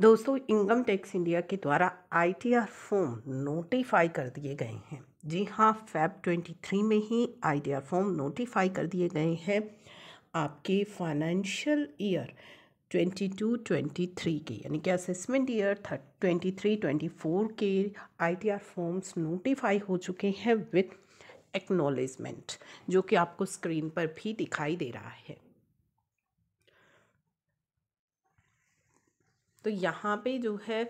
दोस्तों income tax India के द्वारा आईटीआर फॉर्म नोटिफाई कर दिए गए हैं जी हाँ फैब 23 में ही आईटीआर फॉर्म नोटिफाई कर दिए गए हैं आपके फाइनेंशियल ईयर 22 23 के यानी कि assessment year twenty three twenty four के आईटीआर फॉर्म्स नोटिफाई हो चुके हैं विथ एक्नोलेजमेंट जो कि आपको स्क्रीन पर भी दिखाई दे रहा है तो यहाँ पे जो है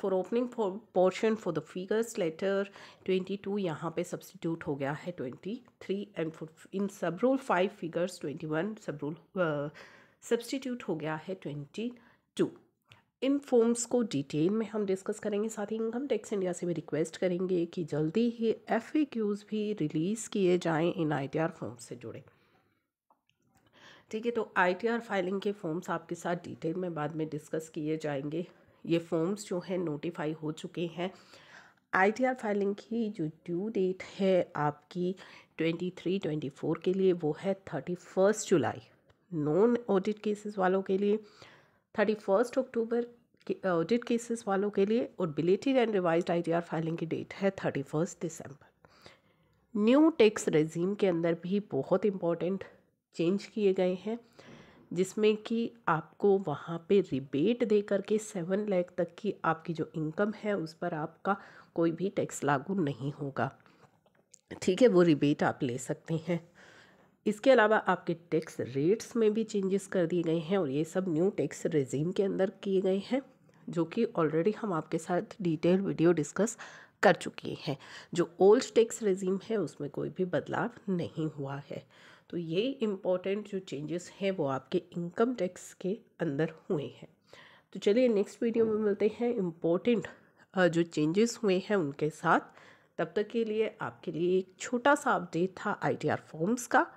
for opening portion for the figures letter twenty two यहाँ पर सब्सटीट्यूट हो गया है twenty three and in sub rule five figures twenty one sub rule substitute हो गया है ट्वेंटी टू इन फॉर्म्स को डिटेल में हम डिस्कस करेंगे साथ ही इनकम टैक्स इंडिया से भी रिक्वेस्ट करेंगे कि जल्दी ही एफ भी रिलीज़ किए जाएँ इन आई फॉर्म्स से जुड़े ठीक है तो आईटीआर फाइलिंग के फॉर्म्स आपके साथ डिटेल में बाद में डिस्कस किए जाएंगे ये फॉर्म्स जो हैं नोटिफाई हो चुके हैं आईटीआर फाइलिंग की जो ड्यू डेट है आपकी ट्वेंटी थ्री ट्वेंटी फोर के लिए वो है thirty first July non audit cases वालों के लिए thirty first October audit cases वालों के लिए और belated and revise I filing की डेट है thirty first December new tax regime के अंदर भी बहुत इम्पॉर्टेंट चेंज किए गए हैं जिसमें कि आपको वहाँ पे रिबेट दे करके सेवन लैख तक की आपकी जो इनकम है उस पर आपका कोई भी टैक्स लागू नहीं होगा ठीक है वो रिबेट आप ले सकते हैं इसके अलावा आपके टैक्स रेट्स में भी चेंजेस कर दिए गए हैं और ये सब न्यू टैक्स रेजीम के अंदर किए गए हैं जो कि ऑलरेडी हम आपके साथ डिटेल वीडियो डिस्कस कर चुके हैं जो ओल्ड टैक्स रेजीम है उसमें कोई भी बदलाव नहीं हुआ है तो ये इम्पॉर्टेंट जो चेंजेस हैं वो आपके इनकम टैक्स के अंदर हुए हैं तो चलिए नेक्स्ट वीडियो में मिलते हैं इम्पोर्टेंट जो चेंजेस हुए हैं उनके साथ तब तक के लिए आपके लिए एक छोटा सा अपडेट था आई टी आर फॉर्म्स का